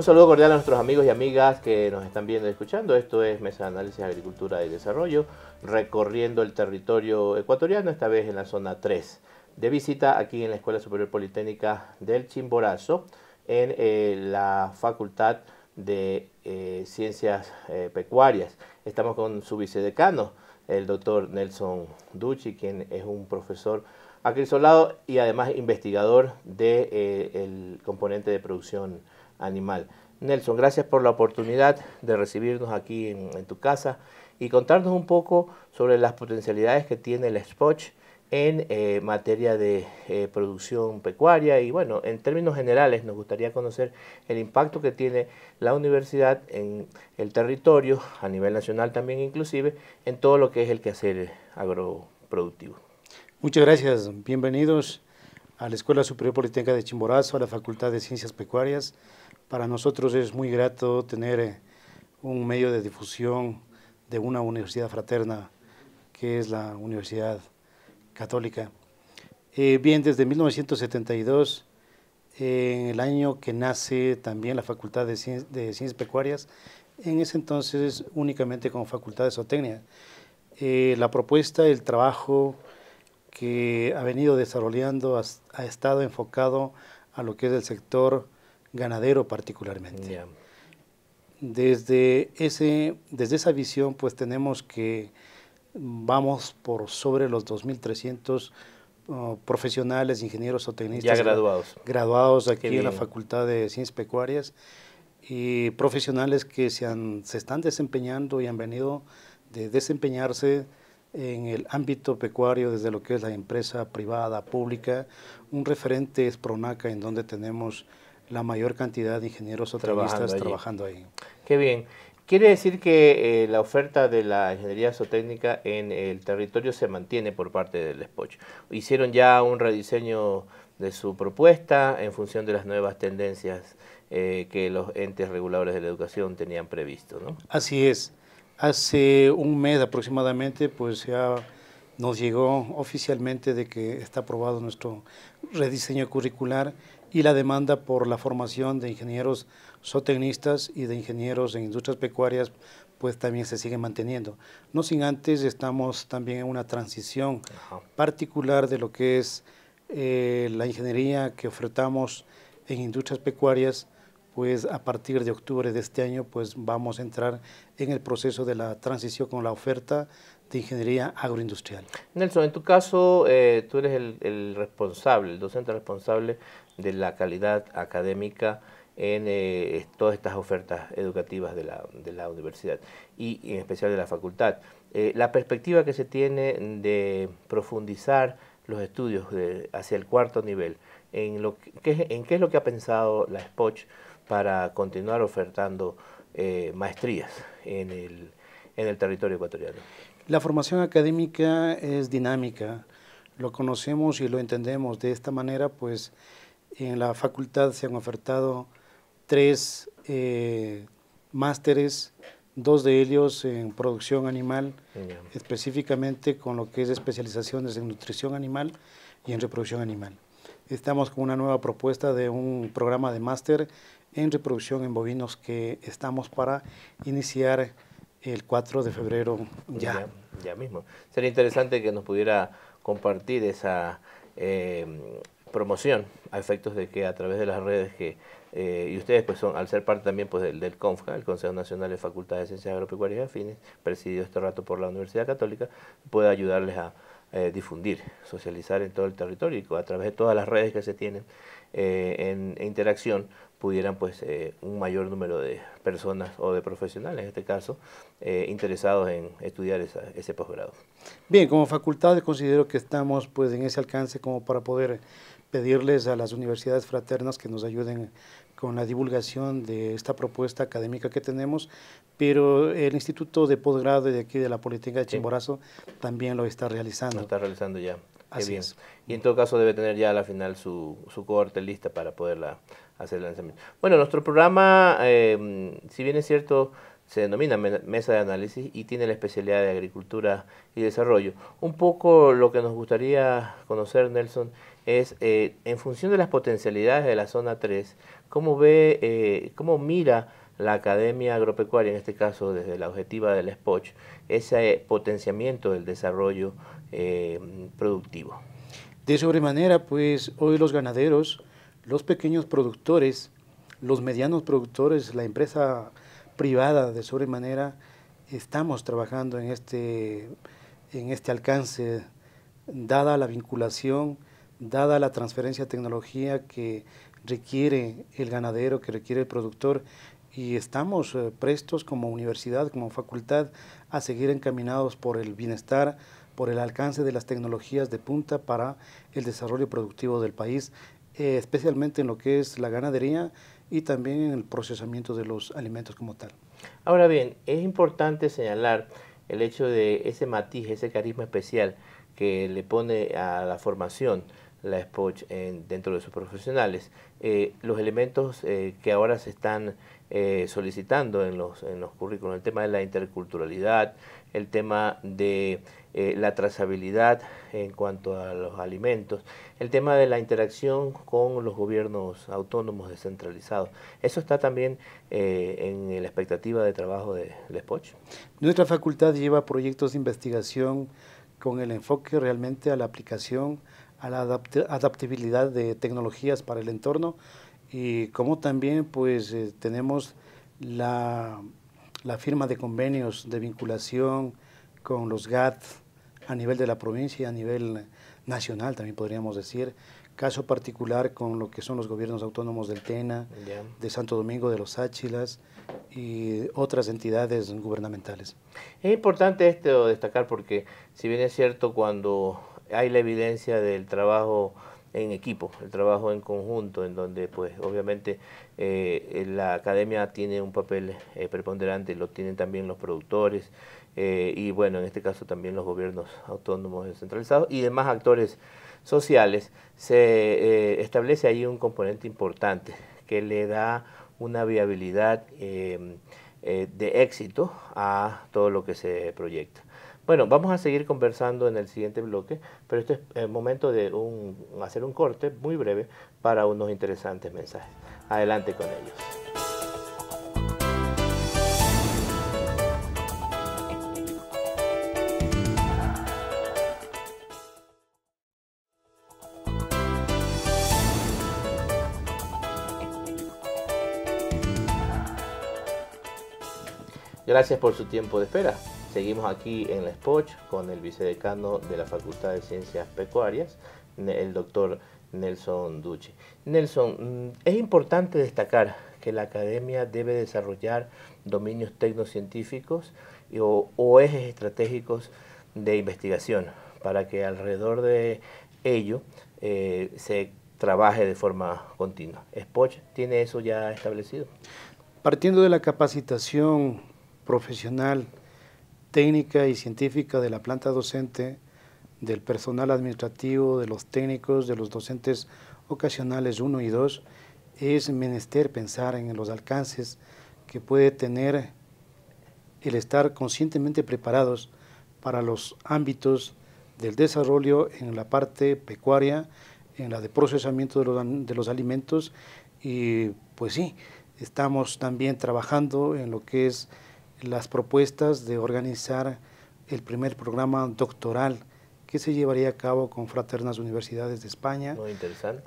Un saludo cordial a nuestros amigos y amigas que nos están viendo y escuchando. Esto es Mesa de Análisis, Agricultura y Desarrollo, recorriendo el territorio ecuatoriano, esta vez en la zona 3, de visita aquí en la Escuela Superior Politécnica del Chimborazo, en eh, la Facultad de eh, Ciencias eh, Pecuarias. Estamos con su vicedecano, el doctor Nelson Ducci, quien es un profesor acrisolado y además investigador del de, el componente de producción animal. Nelson, gracias por la oportunidad de recibirnos aquí en, tu casa y contarnos un poco sobre las potencialidades que tiene el SPOCH en eh, materia de eh, producción pecuaria y bueno, en términos generales nos gustaría conocer el impacto que tiene la universidad en el territorio, a nivel nacional también inclusive, en todo lo que es el quehacer agroproductivo. Muchas gracias, bienvenidos a la Escuela Superior Politécnica de Chimborazo, a la Facultad de Ciencias Pecuarias, para nosotros es muy grato tener eh, un medio de difusión de una universidad fraterna, que es la Universidad Católica. Eh, bien, desde 1972, en el año que nace también la Facultad de, Ciencias Pecuarias, en ese entonces únicamente como Facultad de Zootecnia, eh, la propuesta, el trabajo que ha venido desarrollando ha estado enfocado a lo que es el sector ganadero particularmente. Desde, ese, desde esa visión, pues tenemos que vamos por sobre los 2.300 uh, profesionales, ingenieros o tecnistas. Ya graduados. Graduados aquí en la Facultad de Ciencias Pecuarias y profesionales que se, han, se están desempeñando y han venido de desempeñarse en el ámbito pecuario desde lo que es la empresa privada, pública. Un referente es Pronaca, en donde tenemos la mayor cantidad de ingenieros o trabajando, trabajando, ahí. Qué bien. Quiere decir que eh, la oferta de la ingeniería zootécnica en el territorio se mantiene por parte del SPOCH. Hicieron ya un rediseño de su propuesta en función de las nuevas tendencias eh, que los entes reguladores de la educación tenían previsto, ¿no? Así es. Hace un mes aproximadamente, pues ya nos llegó oficialmente de que está aprobado nuestro rediseño curricular y la demanda por la formación de ingenieros zootecnistas y de ingenieros en industrias pecuarias pues también se sigue manteniendo. No sin antes estamos también en una transición particular de lo que es eh, la ingeniería que ofertamos en industrias pecuarias, pues a partir de octubre de este año pues vamos a entrar en el proceso de la transición con la oferta de Ingeniería Agroindustrial. Nelson, en tu caso, eh, tú eres el, responsable, el docente responsable de la calidad académica en eh, todas estas ofertas educativas de la, universidad y, en especial de la facultad. Eh, la perspectiva que se tiene de profundizar los estudios hacia el cuarto nivel, en, qué es lo que ha pensado la SPOCH para continuar ofertando maestrías en el territorio ecuatoriano. La formación académica es dinámica, lo conocemos y lo entendemos. De esta manera, pues en la facultad se han ofertado tres eh, másteres, dos de ellos en producción animal, específicamente con lo que es especializaciones en nutrición animal y en reproducción animal. Estamos con una nueva propuesta de un programa de máster en reproducción en bovinos que estamos para iniciar el 4 de febrero ya. ya. mismo. Sería interesante que nos pudiera compartir esa eh, promoción a efectos de que a través de las redes que eh, y ustedes pues son al ser parte también pues del, del el Consejo Nacional de Facultades de Ciencias Agropecuarias y Afines, presidido este rato por la Universidad Católica, pueda ayudarles a, eh, difundir, socializar en todo el territorio y a través de todas las redes que se tienen eh, en, interacción pudieran pues eh, un mayor número de personas o de profesionales en este caso interesados en estudiar ese posgrado. Bien, como facultad considero que estamos pues en ese alcance como para poder pedirles a las universidades fraternas que nos ayuden con la divulgación de esta propuesta académica que tenemos, pero el Instituto de Posgrado de aquí de la Politécnica de Chimborazo también lo está realizando. Lo está realizando ya. Así Es. Y en todo caso debe tener ya a la final su, su cohorte lista para poderla lanzamiento. Bueno, nuestro programa, em, si bien es cierto, se denomina Mesa de Análisis y tiene la especialidad de Agricultura y Desarrollo. Un poco lo que nos gustaría conocer, Nelson, es eh, en función de las potencialidades de la zona 3, cómo ve, eh, cómo mira la Academia Agropecuaria, en este caso desde la objetiva del SPOCH, ese potenciamiento del desarrollo em, productivo. De sobremanera, pues hoy los ganaderos los pequeños productores, los medianos productores, la empresa privada de sobremanera, estamos trabajando en este, en este alcance, dada la vinculación, dada la transferencia de tecnología que requiere el ganadero, que requiere el productor, y estamos eh, prestos como universidad, como facultad, a seguir encaminados por el bienestar, por el alcance de las tecnologías de punta para el desarrollo productivo del país eh, especialmente en lo que es la ganadería y también en el procesamiento de los alimentos como tal. Ahora bien, es importante señalar el hecho de ese matiz, ese carisma especial que le pone a la formación la SPOCH dentro de sus profesionales. Eh, los elementos eh, que ahora se están solicitando en los, en los currículos, el tema de la interculturalidad, el tema de eh, la trazabilidad en cuanto a los alimentos, el tema de la interacción con los gobiernos autónomos descentralizados. Eso está también eh, en la expectativa de trabajo de Lespoch. Nuestra facultad lleva proyectos de investigación con el enfoque realmente a la aplicación, a la adaptabilidad de tecnologías para el entorno y como también pues eh, tenemos la firma de convenios de vinculación, con los GAT a nivel de la provincia a nivel nacional, también podríamos decir. Caso particular con lo que son los gobiernos autónomos del TENA, de Santo Domingo, de los Áchilas y otras entidades gubernamentales. Es importante esto destacar porque, si bien es cierto, cuando hay la evidencia del trabajo en equipo, el trabajo en conjunto, en donde pues obviamente eh, la academia tiene un papel eh, preponderante, lo tienen también los productores, eh, y bueno, en este caso también los gobiernos autónomos descentralizados y demás actores sociales, se eh, establece ahí un componente importante que le da una viabilidad em, eh, de éxito a todo lo que se proyecta. Bueno, vamos a seguir conversando en el siguiente bloque, pero este es el momento de hacer un corte muy breve para unos interesantes mensajes. Adelante con ellos. Gracias por su tiempo de espera. Seguimos aquí en la SPOCH con el vicedecano de la Facultad de Ciencias Pecuarias, el doctor Nelson Duche. Nelson, mm, es importante destacar que la academia debe desarrollar dominios tecnocientíficos o, ejes estratégicos de investigación para que alrededor de ello eh, se trabaje de forma continua. ¿SPOCH tiene eso ya establecido? Partiendo de la capacitación profesional, técnica y científica de la planta docente, del personal administrativo, de los técnicos, de los docentes ocasionales 1 y 2, es menester pensar en los alcances que puede tener el estar conscientemente preparados para los ámbitos del desarrollo en la parte pecuaria, en la de procesamiento de los, de los alimentos y pues sí, estamos también trabajando en lo que es las propuestas de organizar el primer programa doctoral que se llevaría a cabo con fraternas universidades de España,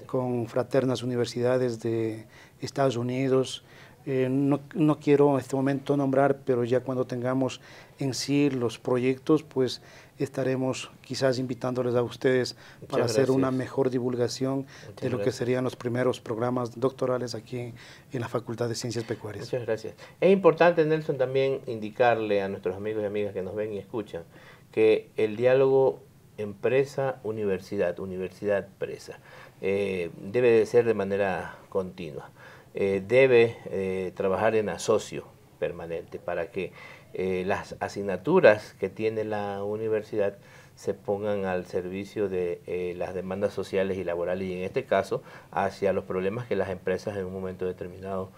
con fraternas universidades de Estados Unidos, eh, no, quiero en este momento nombrar, pero ya cuando tengamos en sí los proyectos, pues estaremos quizás invitándoles a ustedes para hacer una mejor divulgación de lo que serían los primeros programas doctorales aquí en la Facultad de Ciencias Pecuarias. Muchas gracias. Es importante, Nelson, también indicarle a nuestros amigos y amigas que nos ven y escuchan que el diálogo empresa-universidad, universidad-presa, eh, debe ser de manera continua. Eh, debe eh, trabajar en asocio permanente para que eh, las asignaturas que tiene la universidad se pongan al servicio de las demandas sociales y laborales y en este caso hacia los problemas que las empresas en un momento determinado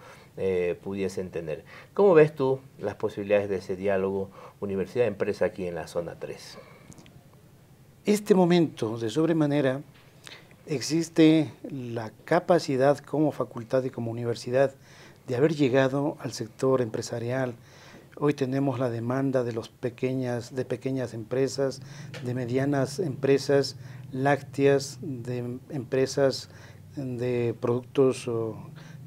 pudiesen tener. ¿Cómo ves tú las posibilidades de ese diálogo universidad-empresa aquí en la zona 3? Este momento de sobremanera existe la capacidad como facultad y como universidad de haber llegado al sector empresarial. Hoy tenemos la demanda de, los pequeñas, de pequeñas empresas, de medianas empresas lácteas, de empresas de productos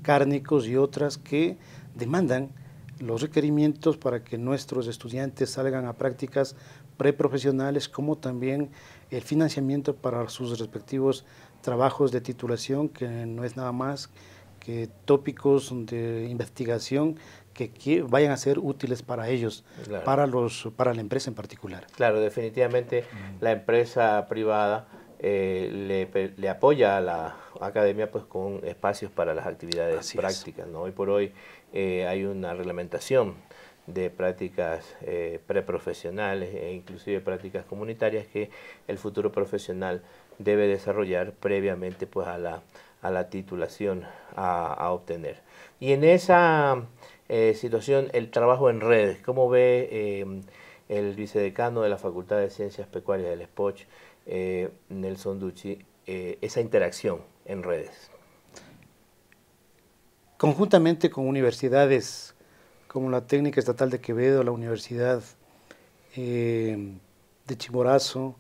cárnicos y otras que demandan los requerimientos para que nuestros estudiantes salgan a prácticas preprofesionales, como también el financiamiento para sus respectivos trabajos de titulación que no es nada más que tópicos de investigación que, vayan a ser útiles para ellos, para, los, para la empresa en particular. Claro, definitivamente mm. la empresa privada eh, le, apoya a la academia pues con espacios para las actividades prácticas. Hoy por hoy eh, hay una reglamentación de prácticas eh, preprofesionales e inclusive prácticas comunitarias que el futuro profesional debe desarrollar previamente pues, a, la, a la titulación a, obtener. Y en esa eh, situación, el trabajo en redes, ¿cómo ve em, el vicedecano de la Facultad de Ciencias Pecuarias del SPOCH, eh, Nelson Ducci, eh, esa interacción en redes? Conjuntamente con universidades como la Técnica Estatal de Quevedo, la Universidad de Chimborazo,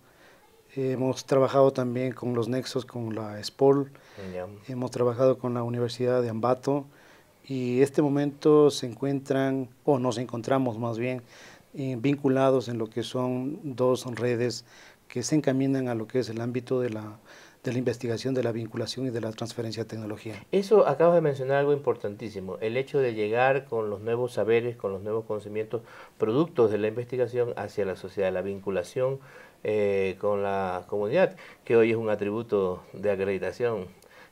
hemos trabajado también con los nexos, con la SPOL, hemos trabajado con la Universidad de Ambato y este momento se encuentran, o nos encontramos más bien, eh, vinculados en lo que son dos redes que se encaminan a lo que es el ámbito de la de la investigación, de la vinculación y de la transferencia de tecnología. Eso acabas de mencionar algo importantísimo, el hecho de llegar con los nuevos saberes, con los nuevos conocimientos, productos de la investigación hacia la sociedad, la vinculación eh, con la comunidad, que hoy es un atributo de acreditación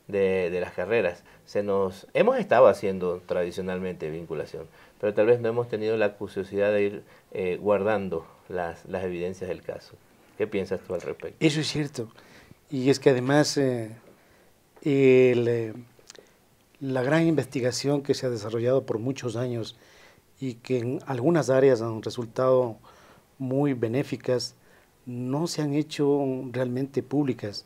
de, las carreras. Se nos, hemos estado haciendo tradicionalmente vinculación, pero tal vez no hemos tenido la curiosidad de ir eh, guardando las, las evidencias del caso. ¿Qué piensas tú al respecto? Eso es cierto. Y es que además eh, eh, la gran investigación que se ha desarrollado por muchos años y que en algunas áreas han resultado muy benéficas, no se han hecho realmente públicas.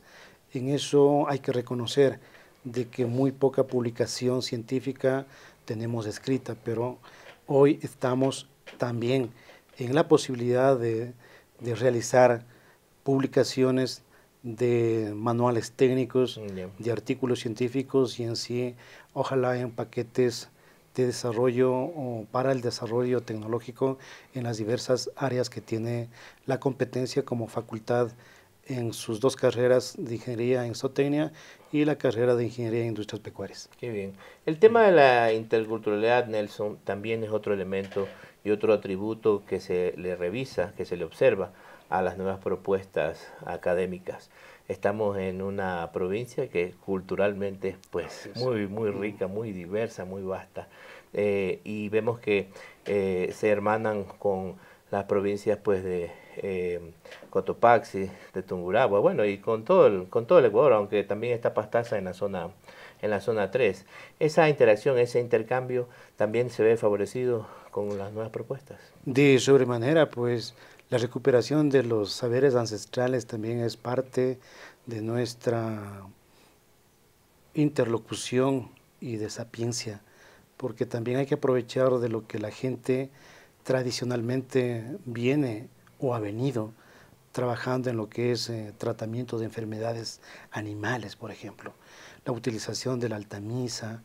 En eso hay que reconocer de que muy poca publicación científica tenemos escrita, pero hoy estamos también en la posibilidad de, de realizar publicaciones de manuales técnicos, de artículos científicos y en sí, ojalá en paquetes de desarrollo o para el desarrollo tecnológico en las diversas áreas que tiene la competencia como facultad en sus dos carreras de ingeniería en zootecnia y la carrera de ingeniería en industrias pecuarias. Qué bien. El tema de la interculturalidad, Nelson, también es otro elemento y otro atributo que se le revisa, que se le observa a las nuevas propuestas académicas. Estamos en una provincia que culturalmente es pues, muy, muy rica, muy diversa, muy vasta. Eh, y vemos que eh, se hermanan con las provincias pues de eh, Cotopaxi, de Tungurahua, bueno, y con todo, el, con todo el Ecuador, aunque también está Pastaza en la zona en la zona 3. Esa interacción, ese intercambio también se ve favorecido con las nuevas propuestas. De sobremanera, pues la recuperación de los saberes ancestrales también es parte de nuestra interlocución y de sapiencia, porque también hay que aprovechar de lo que la gente tradicionalmente viene o ha venido trabajando en lo que es eh, tratamiento de enfermedades animales, por ejemplo la utilización de la altamisa,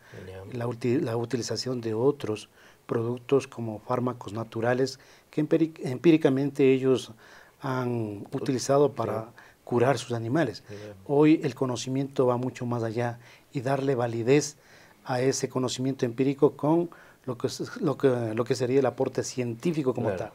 la, la, utilización de otros productos como fármacos naturales que empíricamente ellos han utilizado para curar sus animales. Hoy el conocimiento va mucho más allá y darle validez a ese conocimiento empírico con lo que, lo lo que sería el aporte científico como tal.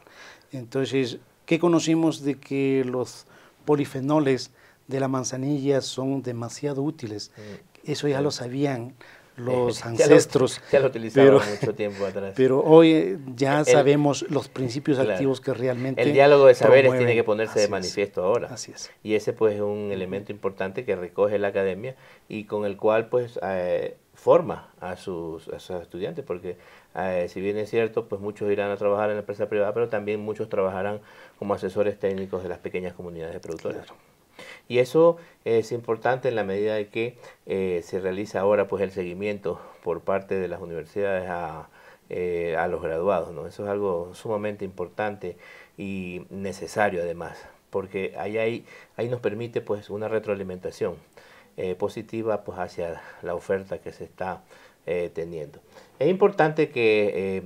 Entonces, ¿qué conocimos de que los polifenoles de la manzanilla son demasiado útiles? Mm. Eso ya lo sabían los ancestros. ya lo, pero, mucho tiempo atrás. Pero hoy eh, ya sabemos los principios activos que realmente. El diálogo de saberes tiene que ponerse de manifiesto ahora. Así es. Y ese, pues, es un elemento importante que recoge la academia y con el cual, pues, eh, forma a sus, estudiantes, porque eh, si bien es cierto, pues muchos irán a trabajar en la empresa privada, pero también muchos trabajarán como asesores técnicos de las pequeñas comunidades de productores. Y eso es importante en la medida de que eh, se realiza ahora pues el seguimiento por parte de las universidades a, eh, los graduados. Eso es algo sumamente importante y necesario además, porque ahí, nos permite pues una retroalimentación eh, positiva pues hacia la oferta que se está teniendo. Es importante que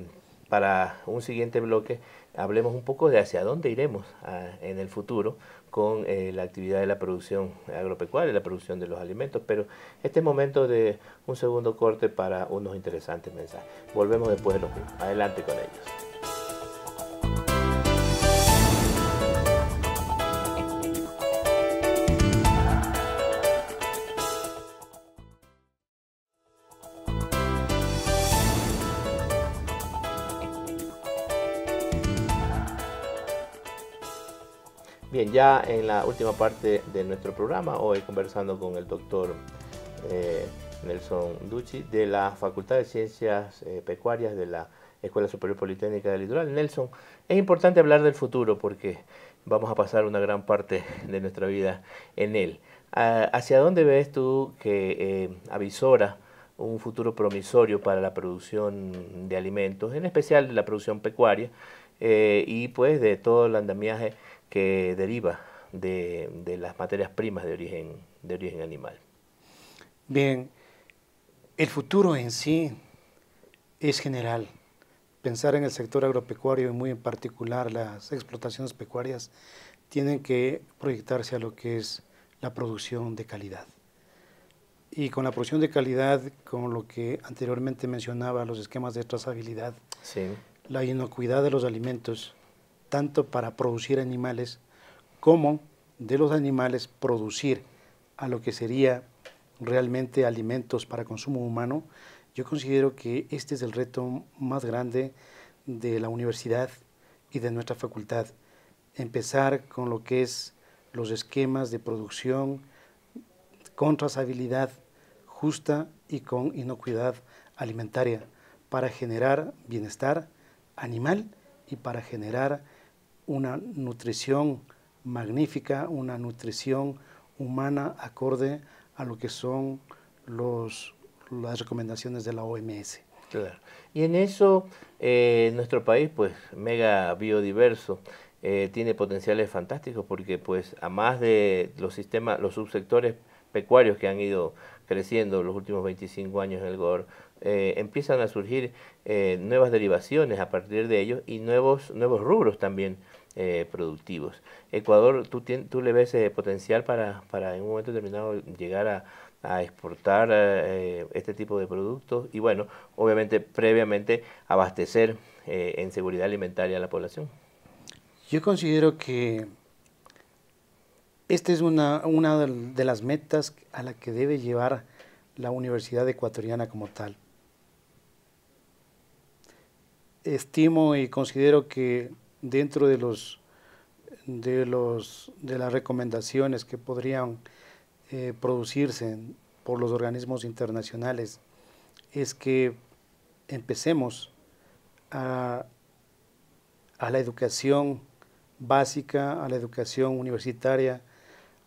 para un siguiente bloque hablemos un poco de hacia dónde iremos ah, en el futuro con eh, la actividad de la producción agropecuaria, la producción de los alimentos, pero este es momento de un segundo corte para unos interesantes mensajes. Volvemos después de los Adelante con ellos. ya en la última parte de nuestro programa, hoy conversando con el doctor eh, Nelson Ducci de la Facultad de Ciencias eh, Pecuarias de la Escuela Superior Politécnica del Litoral. Nelson, es importante hablar del futuro porque vamos a pasar una gran parte de nuestra vida en él. Ah, ¿Hacia dónde ves tú que eh, avisora un futuro promisorio para la producción de alimentos, en especial de la producción pecuaria y pues de todo el andamiaje? que deriva de, de las materias primas de origen, de origen animal. Bien, el futuro en sí es general. Pensar en el sector agropecuario y muy en particular las explotaciones pecuarias tienen que proyectarse a lo que es la producción de calidad. Y con la producción de calidad, con lo que anteriormente mencionaba, los esquemas de trazabilidad, la inocuidad de los alimentos, tanto para producir animales como de los animales producir a lo que sería realmente alimentos para consumo humano, yo considero que este es el reto más grande de la universidad y de nuestra facultad. Empezar con lo que es los esquemas de producción con trazabilidad justa y con inocuidad alimentaria para generar bienestar animal y para generar una nutrición magnífica, una nutrición humana acorde a lo que son los, las recomendaciones de la OMS. Claro. Y en eso, eh, nuestro país, pues, mega biodiverso, eh, tiene potenciales fantásticos porque, pues, a más de los sistemas, los subsectores pecuarios que han ido creciendo los últimos 25 años en el GOR, eh, empiezan a surgir nuevas derivaciones a partir de ellos y nuevos, nuevos rubros también eh, productivos. Ecuador, ¿tú, le ves eh, potencial para, en un momento determinado llegar a, exportar eh, este tipo de productos? Y bueno, obviamente previamente abastecer en seguridad alimentaria a la población. Yo considero que esta es una, una de las metas a la que debe llevar la Universidad Ecuatoriana como tal. Estimo y considero que dentro de los de las recomendaciones que podrían eh, producirse por los organismos internacionales es que empecemos a, la educación básica, a la educación universitaria,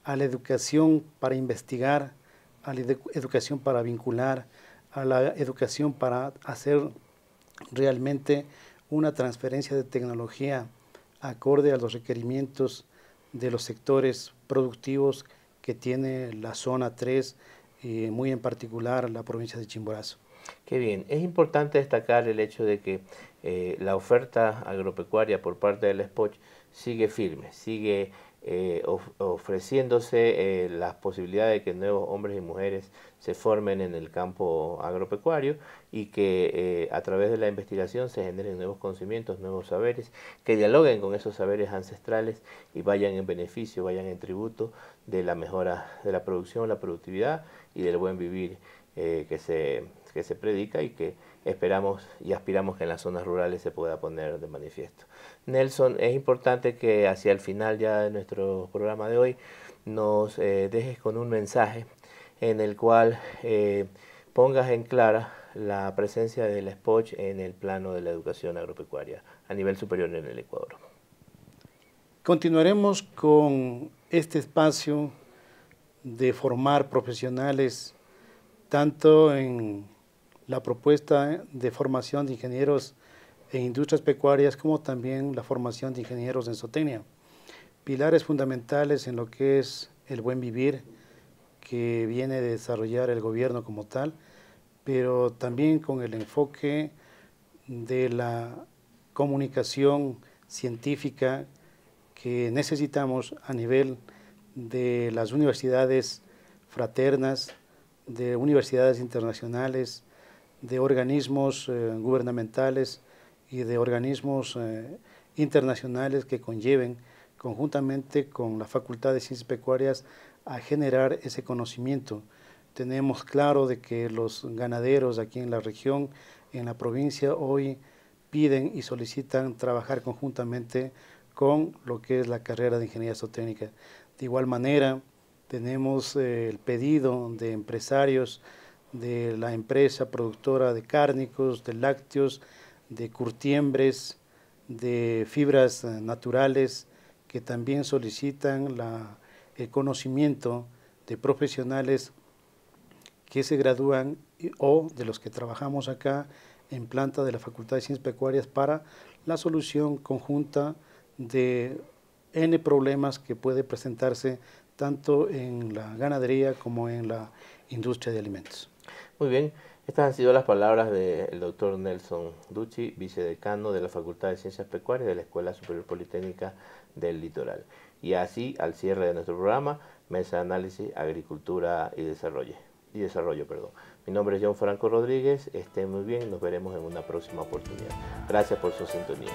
a la educación para investigar, a la educación para vincular, a la educación para hacer realmente una transferencia de tecnología acorde a los requerimientos de los sectores productivos que tiene la zona 3, y eh, muy en particular la provincia de Chimborazo. Qué bien, es importante destacar el hecho de que eh, la oferta agropecuaria por parte del SPOCH sigue firme, sigue eh, ofreciéndose eh, las posibilidades de que nuevos hombres y mujeres se formen en el campo agropecuario y que eh, a través de la investigación se generen nuevos conocimientos, nuevos saberes, que dialoguen con esos saberes ancestrales y vayan en beneficio, vayan en tributo de la mejora de la producción, la productividad y del buen vivir que se predica y que esperamos y aspiramos que en las zonas rurales se pueda poner de manifiesto. Nelson, es importante que hacia el final ya de nuestro programa de hoy nos eh, dejes con un mensaje en el cual eh, pongas en clara la presencia del SPOCH en el plano de la educación agropecuaria a nivel superior en el Ecuador. Continuaremos con este espacio de formar profesionales tanto en la propuesta de formación de ingenieros e industrias pecuarias, como también la formación de ingenieros en zootecnia. Pilares fundamentales en lo que es el buen vivir que viene de desarrollar el gobierno como tal, pero también con el enfoque de la comunicación científica que necesitamos a nivel de las universidades fraternas, de universidades internacionales, de organismos eh, gubernamentales, y de organismos eh, internacionales que conlleven conjuntamente con la Facultad de Ciencias Pecuarias a generar ese conocimiento. Tenemos claro de que los ganaderos aquí en la región, en la provincia, hoy piden y solicitan trabajar conjuntamente con lo que es la carrera de ingeniería zootécnica. De igual manera, tenemos eh, el pedido de empresarios de la empresa productora de cárnicos, de lácteos, de curtiembres, de fibras eh, naturales que también solicitan el conocimiento de profesionales que se gradúan o de los que trabajamos acá en planta de la Facultad de Ciencias Pecuarias para la solución conjunta de N problemas que puede presentarse tanto en la ganadería como en la industria de alimentos. Muy bien. Estas han sido las palabras del doctor Nelson Ducci, vicedecano de la Facultad de Ciencias Pecuarias de la Escuela Superior Politécnica del Litoral. Y así, al cierre de nuestro programa, Mesa de Análisis, Agricultura y Desarrollo. Y desarrollo Mi nombre es John Franco Rodríguez, estén muy bien, nos veremos en una próxima oportunidad. Gracias por su sintonía.